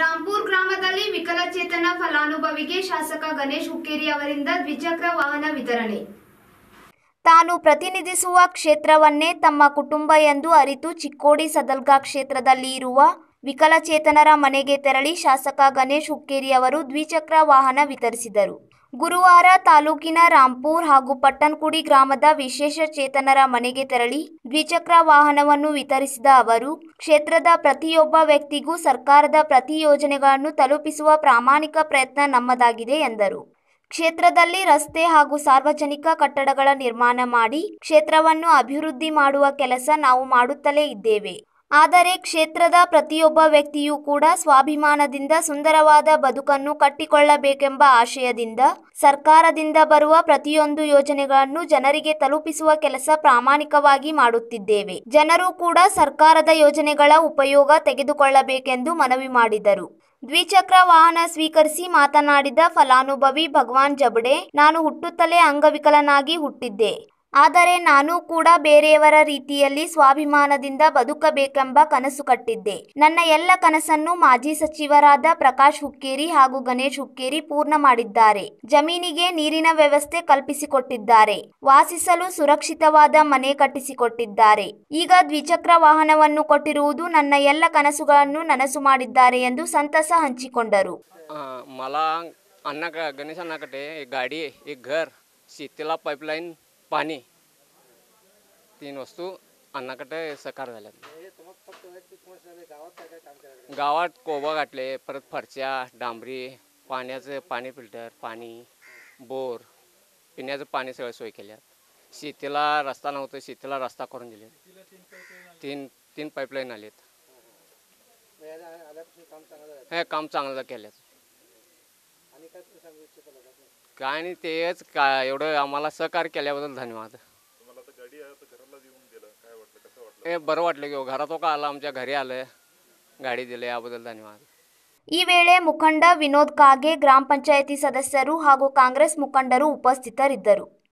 ರಾಂಪುರ್ ಗ್ರಾಮದಲ್ಲಿ ವಿಕಲಚೇತನ ಫಲಾನುಭವಿಗೆ ಶಾಸಕ ಗಣೇಶ್ ಹುಕ್ಕೇರಿ ಅವರಿಂದ ದ್ವಿಚಕ್ರ ವಾಹನ ವಿತರಣೆ ತಾನು ಪ್ರತಿನಿಧಿಸುವ ಕ್ಷೇತ್ರವನ್ನೇ ತಮ್ಮ ಕುಟುಂಬ ಎಂದು ಅರಿತು ಚಿಕ್ಕೋಡಿ ಸದಲ್ಗಾ ಕ್ಷೇತ್ರದಲ್ಲಿ ಇರುವ ವಿಕಲಚೇತನರ ಮನೆಗೆ ತೆರಳಿ ಶಾಸಕ ಗಣೇಶ್ ಹುಕ್ಕೇರಿ ಅವರು ದ್ವಿಚಕ್ರ ವಾಹನ ವಿತರಿಸಿದರು ಗುರುವಾರ ತಾಲೂಕಿನ ರಾಂಪುರ್ ಹಾಗೂ ಪಟ್ಟನ್ಕುಡಿ ಗ್ರಾಮದ ವಿಶೇಷ ಚೇತನರ ಮನೆಗೆ ತೆರಳಿ ದ್ವಿಚಕ್ರ ವಾಹನವನ್ನು ವಿತರಿಸಿದ ಅವರು ಕ್ಷೇತ್ರದ ಪ್ರತಿಯೊಬ್ಬ ವ್ಯಕ್ತಿಗೂ ಸರ್ಕಾರದ ಪ್ರತಿ ಯೋಜನೆಗಳನ್ನು ತಲುಪಿಸುವ ಪ್ರಾಮಾಣಿಕ ಪ್ರಯತ್ನ ನಮ್ಮದಾಗಿದೆ ಎಂದರು ಕ್ಷೇತ್ರದಲ್ಲಿ ರಸ್ತೆ ಹಾಗೂ ಸಾರ್ವಜನಿಕ ಕಟ್ಟಡಗಳ ನಿರ್ಮಾಣ ಮಾಡಿ ಕ್ಷೇತ್ರವನ್ನು ಅಭಿವೃದ್ಧಿ ಮಾಡುವ ಕೆಲಸ ನಾವು ಮಾಡುತ್ತಲೇ ಇದ್ದೇವೆ ಆದರೆ ಕ್ಷೇತ್ರದ ಪ್ರತಿಯೊಬ್ಬ ವ್ಯಕ್ತಿಯೂ ಕೂಡ ಸ್ವಾಭಿಮಾನದಿಂದ ಸುಂದರವಾದ ಬದುಕನ್ನು ಕಟ್ಟಿಕೊಳ್ಳಬೇಕೆಂಬ ಆಶಯದಿಂದ ಸರ್ಕಾರದಿಂದ ಬರುವ ಪ್ರತಿಯೊಂದು ಯೋಜನೆಗಳನ್ನು ಜನರಿಗೆ ತಲುಪಿಸುವ ಕೆಲಸ ಪ್ರಾಮಾಣಿಕವಾಗಿ ಮಾಡುತ್ತಿದ್ದೇವೆ ಜನರು ಕೂಡ ಸರ್ಕಾರದ ಯೋಜನೆಗಳ ಉಪಯೋಗ ತೆಗೆದುಕೊಳ್ಳಬೇಕೆಂದು ಮನವಿ ಮಾಡಿದರು ದ್ವಿಚಕ್ರ ವಾಹನ ಸ್ವೀಕರಿಸಿ ಮಾತನಾಡಿದ ಫಲಾನುಭವಿ ಭಗವಾನ್ ಜಬಡೆ ನಾನು ಹುಟ್ಟುತ್ತಲೇ ಅಂಗವಿಕಲನಾಗಿ ಹುಟ್ಟಿದ್ದೆ ಆದರೆ ನಾನು ಕೂಡ ಬೇರೆಯವರ ರೀತಿಯಲ್ಲಿ ಸ್ವಾಭಿಮಾನದಿಂದ ಬದುಕಬೇಕೆಂಬ ಕನಸು ಕಟ್ಟಿದ್ದೆ ನನ್ನ ಎಲ್ಲ ಕನಸನ್ನು ಮಾಜಿ ಸಚಿವರಾದ ಪ್ರಕಾಶ್ ಹುಕ್ಕೇರಿ ಹಾಗೂ ಗಣೇಶ್ ಹುಕ್ಕೇರಿ ಪೂರ್ಣ ಮಾಡಿದ್ದಾರೆ ಜಮೀನಿಗೆ ನೀರಿನ ವ್ಯವಸ್ಥೆ ಕಲ್ಪಿಸಿಕೊಟ್ಟಿದ್ದಾರೆ ವಾಸಿಸಲು ಸುರಕ್ಷಿತವಾದ ಮನೆ ಕಟ್ಟಿಸಿಕೊಟ್ಟಿದ್ದಾರೆ ಈಗ ದ್ವಿಚಕ್ರ ವಾಹನವನ್ನು ಕೊಟ್ಟಿರುವುದು ನನ್ನ ಎಲ್ಲ ಕನಸುಗಳನ್ನು ನನಸು ಮಾಡಿದ್ದಾರೆ ಎಂದು ಸಂತಸ ಹಂಚಿಕೊಂಡರು ಮಲಾಂಗ್ ಅನ್ನಕ ಗಣೇಶ ಈ ಗಾಡಿ ಈ ಘರ್ पाणी तीन वस्तू अन्नाकडे सकार झाल्यात गावात कोबा गाठले परत फरच्या डांबरी पाण्याचं पाणी फिल्टर पाणी बोर पिण्याचं पाणी सगळं सोय केल्यात शेतीला रस्ता नव्हतं शेतीला रस्ता करून दिले तीन तीन पाईपलाईन आलेत हे काम चांगलं केल्यात काय नाही तेच काय एवढं आम्हाला सहकार केल्याबद्दल धन्यवाद तुम्हाला बरं वाटलं की हो, घरातो हो का आला आमच्या घरी आलंय गाडी दिलं याबद्दल धन्यवाद ಈ ವೇಳೆ ಮುಖಂಡ ವಿನೋದ್ ಕಾಗೆ ಗ್ರಾಮ ಪಂಚಾಯಿತಿ ಸದಸ್ಯರು ಹಾಗೂ ಕಾಂಗ್ರೆಸ್ ಮುಖಂಡರು ಉಪಸ್ಥಿತರಿದ್ದರು